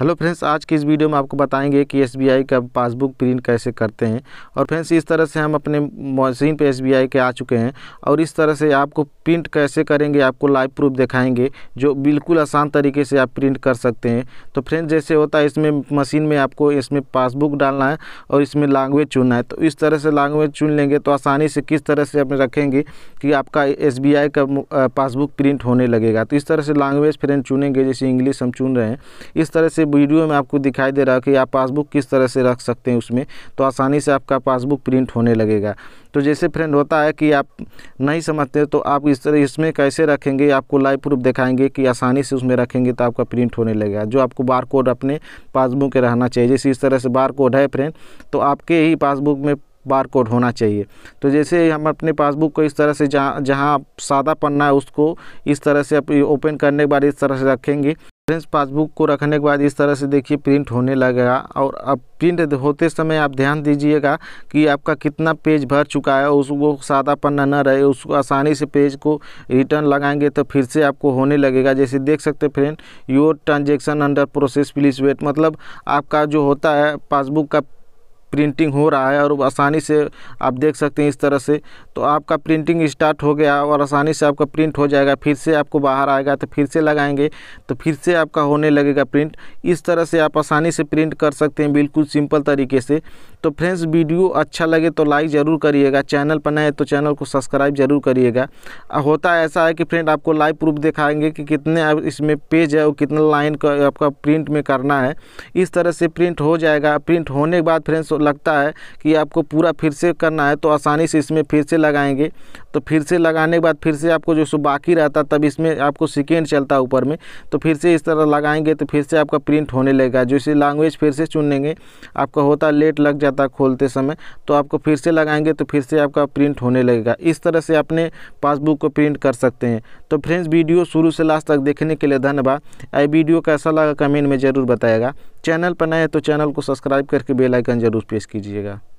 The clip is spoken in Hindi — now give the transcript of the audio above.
हेलो फ्रेंड्स आज की इस वीडियो में आपको बताएंगे कि एसबीआई का पासबुक प्रिंट कैसे करते हैं और फ्रेंड्स इस तरह से हम अपने मशीन पे एसबीआई के आ चुके हैं और इस तरह से आपको प्रिंट कैसे करेंगे आपको लाइव प्रूफ दिखाएंगे जो बिल्कुल आसान तरीके से आप प्रिंट कर सकते हैं तो फ्रेंड्स जैसे होता है इसमें मशीन में आपको इसमें पासबुक डालना है और इसमें लैंग्वेज चुनना है तो इस तरह से लैंग्वेज चुन लेंगे तो आसानी से किस तरह से आप रखेंगे कि आपका एस का पासबुक प्रिंट होने लगेगा तो इस तरह से लैंग्वेज फ्रेंड चुनेंगे जैसे इंग्लिश हम चुन रहे हैं इस तरह से वीडियो में आपको दिखाई दे रहा है कि आप पासबुक किस तरह से रख सकते हैं उसमें तो आसानी से आपका पासबुक प्रिंट होने लगेगा तो जैसे फ्रेंड होता है कि आप नहीं समझते तो आप इस तरह इसमें कैसे रखेंगे आपको लाइव प्रूफ दिखाएंगे कि आसानी से उसमें रखेंगे तो आपका प्रिंट होने लगेगा जो आपको बार कोड अपने पासबुक के रहना चाहिए जैसे इस तरह से बार कोड है फ्रेंड तो आपके ही पासबुक में बार कोड होना चाहिए तो जैसे हम अपने पासबुक को इस तरह से जहाँ जहाँ सादा पन्ना है उसको इस तरह से ओपन करने के बाद इस तरह से रखेंगे फ्रेंड्स पासबुक को रखने के बाद इस तरह से देखिए प्रिंट होने लगेगा और अब प्रिंट होते समय आप ध्यान दीजिएगा कि आपका कितना पेज भर चुका है उसको सादा पन्ना न रहे उसको आसानी से पेज को रिटर्न लगाएंगे तो फिर से आपको होने लगेगा जैसे देख सकते friend your transaction under process please wait मतलब आपका जो होता है पासबुक का प्रिंटिंग हो रहा है और आसानी से आप देख सकते हैं इस तरह से तो आपका प्रिंटिंग स्टार्ट हो गया और आसानी से आपका प्रिंट हो जाएगा फिर से आपको बाहर आएगा तो फिर से लगाएंगे तो फिर से आपका होने लगेगा प्रिंट इस तरह से आप आसानी से प्रिंट कर सकते हैं बिल्कुल सिंपल तरीके से तो फ्रेंड्स वीडियो अच्छा लगे तो लाइक ज़रूर करिएगा चैनल पर नए तो चैनल को सब्सक्राइब ज़रूर करिएगा होता ऐसा है कि फ्रेंड आपको लाइव प्रूफ दिखाएंगे कि कितने इसमें पेज है और कितना लाइन का आपका प्रिंट में करना है इस तरह से प्रिंट हो जाएगा प्रिंट होने के बाद फ्रेंड्स लगता है कि आपको पूरा फिर से करना है तो आसानी से इसमें फिर से लगाएंगे तो फिर से लगाने के बाद फिर से आपको जो सो बाकी रहता तब इसमें आपको सेकेंड चलता ऊपर में तो फिर से इस तरह लगाएंगे तो फिर से आपका प्रिंट होने लगेगा जो लैंग्वेज फिर से चुन लेंगे आपका होता लेट लग जाता खाता खोलते समय तो आपको फिर से लगाएंगे तो फिर से आपका प्रिंट होने लगेगा इस तरह से अपने पासबुक को प्रिंट कर सकते हैं तो फ्रेंड्स वीडियो शुरू से लास्ट तक देखने के लिए धन्यवाद आई वीडियो कैसा लगा कमेंट में ज़रूर बताएगा चैनल पर नए तो चैनल को सब्सक्राइब करके बेलाइकन ज़रूर प्रेस कीजिएगा